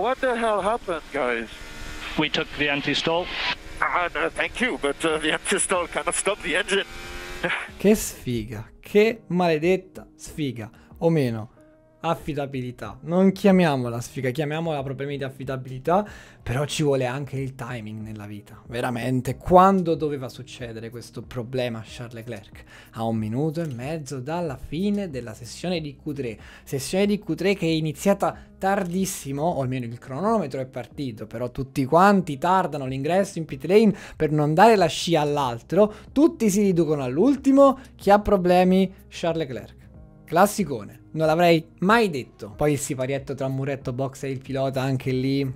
What the hell happened, guys? We took the anti-stall. Ah, no, thank you, but uh, the anti-stall cannot stop the engine. che sfiga, che maledetta sfiga, o meno. affidabilità. Non chiamiamola sfiga, chiamiamola problemi di affidabilità, però ci vuole anche il timing nella vita. Veramente, quando doveva succedere questo problema a Charles Leclerc? A un minuto e mezzo dalla fine della sessione di Q3. Sessione di Q3 che è iniziata tardissimo, o almeno il cronometro è partito, però tutti quanti tardano l'ingresso in pit lane per non dare la scia all'altro, tutti si riducono all'ultimo, chi ha problemi? Charles Leclerc. Classicone non l'avrei mai detto. Poi il siparietto tra muretto box e il pilota, anche lì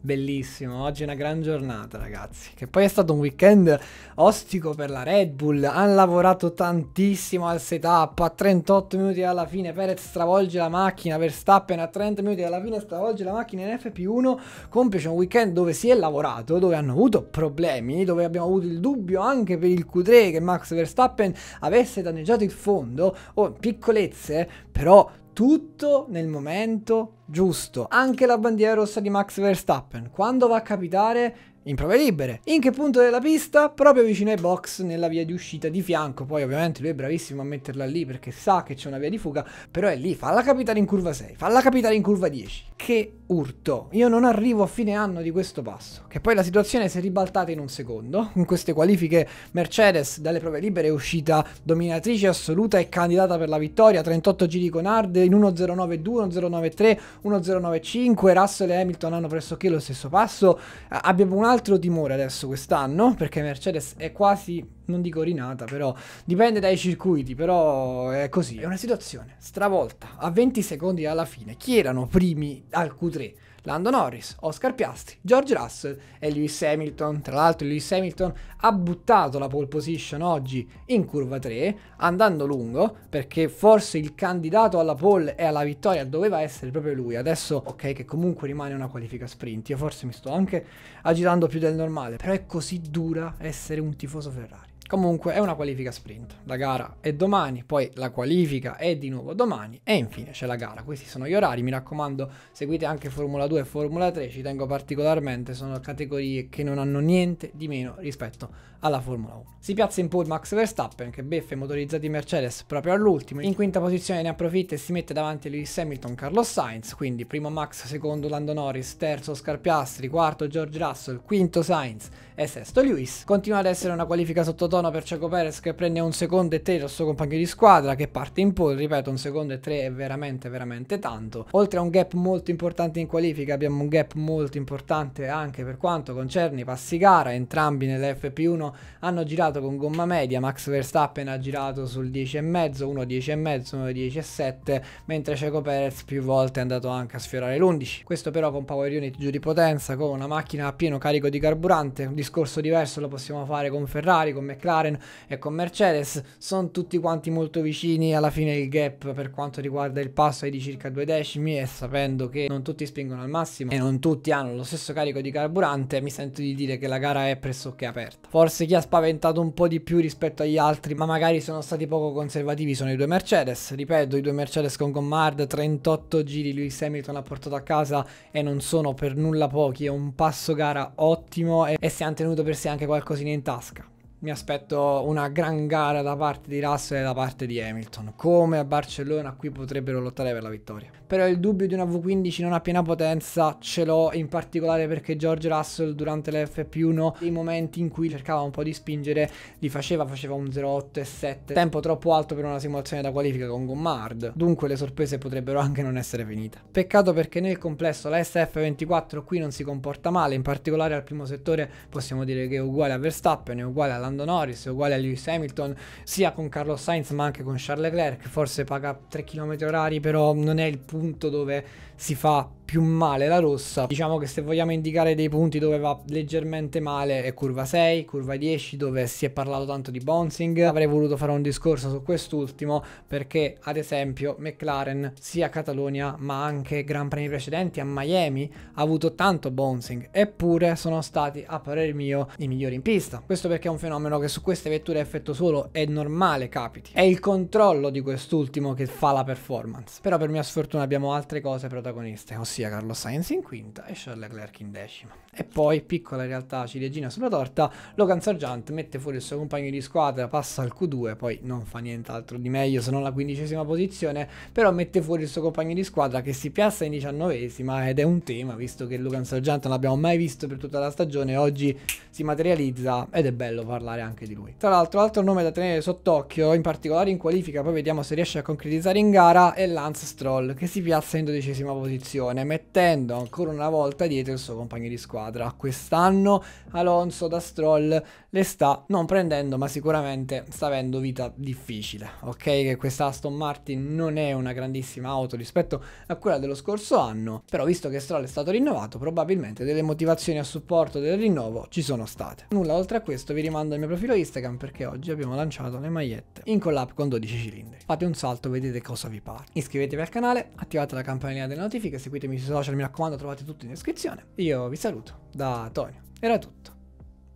Bellissimo, oggi è una gran giornata ragazzi, che poi è stato un weekend ostico per la Red Bull, hanno lavorato tantissimo al setup, a 38 minuti alla fine Perez stravolge la macchina, Verstappen a 30 minuti alla fine stravolge la macchina in FP1, complice un weekend dove si è lavorato, dove hanno avuto problemi, dove abbiamo avuto il dubbio anche per il Q3 che Max Verstappen avesse danneggiato il fondo, oh, piccolezze, però tutto nel momento giusto. Anche la bandiera rossa di Max Verstappen, quando va a capitare, in prove libere. In che punto della pista? Proprio vicino ai box nella via di uscita di fianco. Poi ovviamente lui è bravissimo a metterla lì perché sa che c'è una via di fuga, però è lì, falla capitare in curva 6, falla capitare in curva 10. Che urto! Io non arrivo a fine anno di questo passo. Che poi la situazione si è ribaltata in un secondo. Con queste qualifiche Mercedes dalle prove libere è uscita dominatrice assoluta e candidata per la vittoria, 38 giri con Hard in 1.092, 1.093, 1.095, Russell e Hamilton hanno pressoché lo stesso passo. Abbiamo un altro altro timore adesso quest'anno, perché Mercedes è quasi, non dico rinata, però dipende dai circuiti, però è così, è una situazione stravolta, a 20 secondi alla fine, chi erano primi al Q3? Lando Norris, Oscar Piastri, George Russell e Lewis Hamilton. Tra l'altro Lewis Hamilton ha buttato la pole position oggi in curva 3, andando lungo, perché forse il candidato alla pole e alla vittoria doveva essere proprio lui. Adesso, ok, che comunque rimane una qualifica sprint, io forse mi sto anche agitando più del normale, però è così dura essere un tifoso Ferrari. Comunque è una qualifica sprint, la gara è domani, poi la qualifica è di nuovo domani e infine c'è la gara. Questi sono gli orari, mi raccomando seguite anche Formula 2 e Formula 3, ci tengo particolarmente, sono categorie che non hanno niente di meno rispetto alla Formula 1. Si piazza in pole Max Verstappen che beffe i motorizzati Mercedes proprio all'ultimo, in quinta posizione ne approfitta e si mette davanti a Lewis Hamilton Carlos Sainz, quindi primo Max, secondo Lando Norris, terzo Oscar Piastri, quarto George Russell, quinto Sainz e sesto Lewis. Continua ad essere una qualifica sottotono zona per Ciaco Perez che prende un secondo e tre dal suo compagno di squadra che parte in pole, ripeto un secondo e tre è veramente veramente tanto. Oltre a un gap molto importante in qualifica abbiamo un gap molto importante anche per quanto concerne i passi gara, entrambi nell'FP1 hanno girato con gomma media, Max Verstappen ha girato sul 10,5, uno 10,5, uno 10,7, mentre Ciaco Perez più volte è andato anche a sfiorare l'11. Questo però con power unit giù di potenza, con una macchina a pieno carico di carburante, un discorso diverso lo possiamo fare con Ferrari, con McLaren, McLaren e con Mercedes, sono tutti quanti molto vicini alla fine il gap per quanto riguarda il passo è di circa due decimi e sapendo che non tutti spingono al massimo e non tutti hanno lo stesso carico di carburante mi sento di dire che la gara è pressoché aperta. Forse chi ha spaventato un po' di più rispetto agli altri ma magari sono stati poco conservativi sono i due Mercedes, ripeto i due Mercedes con Gommard, 38 giri Lewis Hamilton ha portato a casa e non sono per nulla pochi, è un passo gara ottimo e, e si è tenuto per sé anche qualcosina in tasca mi aspetto una gran gara da parte di Russell e da parte di Hamilton. Come a Barcellona qui potrebbero lottare per la vittoria. Però il dubbio di una V15 non a piena potenza ce l'ho in particolare perché George Russell durante l'FP1 nei momenti in cui cercava un po' di spingere li faceva, faceva un 0,8 e 7. Tempo troppo alto per una simulazione da qualifica con Gommard. Dunque le sorprese potrebbero anche non essere finite. Peccato perché nel complesso la SF24 qui non si comporta male, in particolare al primo settore possiamo dire che è uguale a Verstappen, è uguale alla Lando Norris, uguale a Lewis Hamilton, sia con Carlos Sainz ma anche con Charles Leclerc, forse paga 3 km orari, però non è il punto dove si fa più male la rossa diciamo che se vogliamo indicare dei punti dove va leggermente male è curva 6 curva 10 dove si è parlato tanto di bouncing avrei voluto fare un discorso su quest'ultimo perché ad esempio McLaren sia a Catalogna ma anche Gran Premi precedenti a Miami ha avuto tanto bouncing eppure sono stati a parer mio i migliori in pista questo perché è un fenomeno che su queste vetture a effetto solo è normale capiti è il controllo di quest'ultimo che fa la performance però per mia sfortuna abbiamo altre cose protagoniste ossia sia Carlos Sainz in quinta e Charles Leclerc in decima. E poi, piccola realtà ciliegina sulla torta, Logan Sargent mette fuori il suo compagno di squadra, passa al Q2, poi non fa nient'altro di meglio se non la quindicesima posizione, però mette fuori il suo compagno di squadra che si piazza in diciannovesima ed è un tema, visto che Logan Sargent non l'abbiamo mai visto per tutta la stagione, oggi si materializza ed è bello parlare anche di lui. Tra l'altro, altro nome da tenere sott'occhio, in particolare in qualifica, poi vediamo se riesce a concretizzare in gara, è Lance Stroll, che si piazza in dodicesima posizione mettendo ancora una volta dietro il suo compagno di squadra. Quest'anno Alonso da Stroll le sta non prendendo, ma sicuramente sta avendo vita difficile. Ok, che questa Aston Martin non è una grandissima auto rispetto a quella dello scorso anno, però visto che Stroll è stato rinnovato, probabilmente delle motivazioni a supporto del rinnovo ci sono state. Nulla oltre a questo vi rimando al mio profilo Instagram perché oggi abbiamo lanciato le magliette in collab con 12 cilindri. Fate un salto, vedete cosa vi pare. Iscrivetevi al canale, attivate la campanellina delle notifiche, seguitemi i social mi raccomando trovate tutto in descrizione. Io vi saluto da Antonio. Era tutto.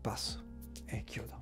Passo e chiudo.